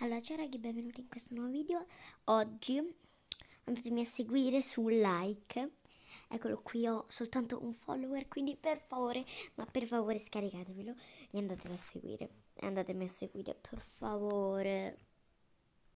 Allora, ciao ragazzi, benvenuti in questo nuovo video. Oggi andatemi a seguire su like. Eccolo qui, ho soltanto un follower, quindi per favore, ma per favore scaricatevelo e andatemi a seguire. Andatemi a seguire, per favore.